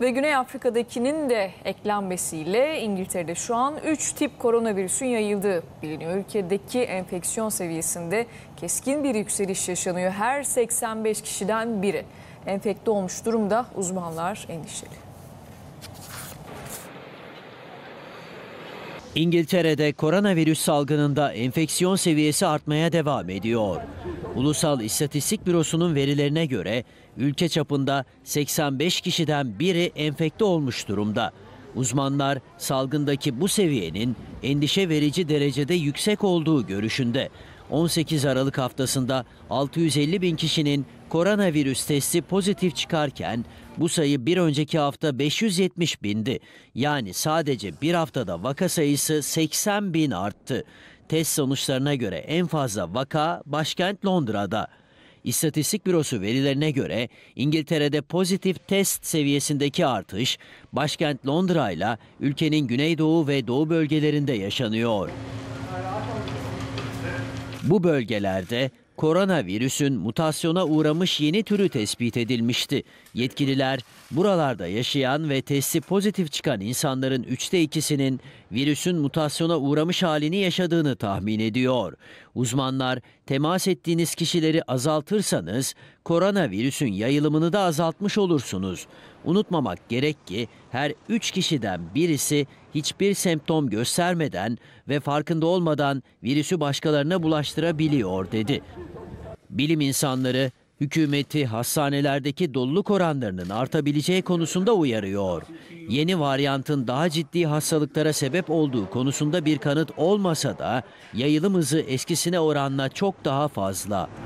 Ve Güney Afrika'dakinin de eklenmesiyle İngiltere'de şu an 3 tip koronavirüsün yayıldığı biliniyor. Ülkedeki enfeksiyon seviyesinde keskin bir yükseliş yaşanıyor. Her 85 kişiden biri enfekte olmuş durumda uzmanlar endişeli. İngiltere'de koronavirüs salgınında enfeksiyon seviyesi artmaya devam ediyor. Ulusal İstatistik Bürosu'nun verilerine göre ülke çapında 85 kişiden biri enfekte olmuş durumda. Uzmanlar salgındaki bu seviyenin endişe verici derecede yüksek olduğu görüşünde. 18 Aralık haftasında 650 bin kişinin koronavirüs testi pozitif çıkarken bu sayı bir önceki hafta 570 bindi. Yani sadece bir haftada vaka sayısı 80 bin arttı. Test sonuçlarına göre en fazla vaka başkent Londra'da. İstatistik Bürosu verilerine göre İngiltere'de pozitif test seviyesindeki artış başkent Londra ile ülkenin güneydoğu ve doğu bölgelerinde yaşanıyor. Bu bölgelerde koronavirüsün mutasyona uğramış yeni türü tespit edilmişti. Yetkililer buralarda yaşayan ve testi pozitif çıkan insanların üçte ikisinin virüsün mutasyona uğramış halini yaşadığını tahmin ediyor. Uzmanlar temas ettiğiniz kişileri azaltırsanız koronavirüsün yayılımını da azaltmış olursunuz. Unutmamak gerek ki her 3 kişiden birisi hiçbir semptom göstermeden ve farkında olmadan virüsü başkalarına bulaştırabiliyor dedi. Bilim insanları hükümeti hastanelerdeki doluluk oranlarının artabileceği konusunda uyarıyor. Yeni varyantın daha ciddi hastalıklara sebep olduğu konusunda bir kanıt olmasa da yayılım hızı eskisine oranla çok daha fazla.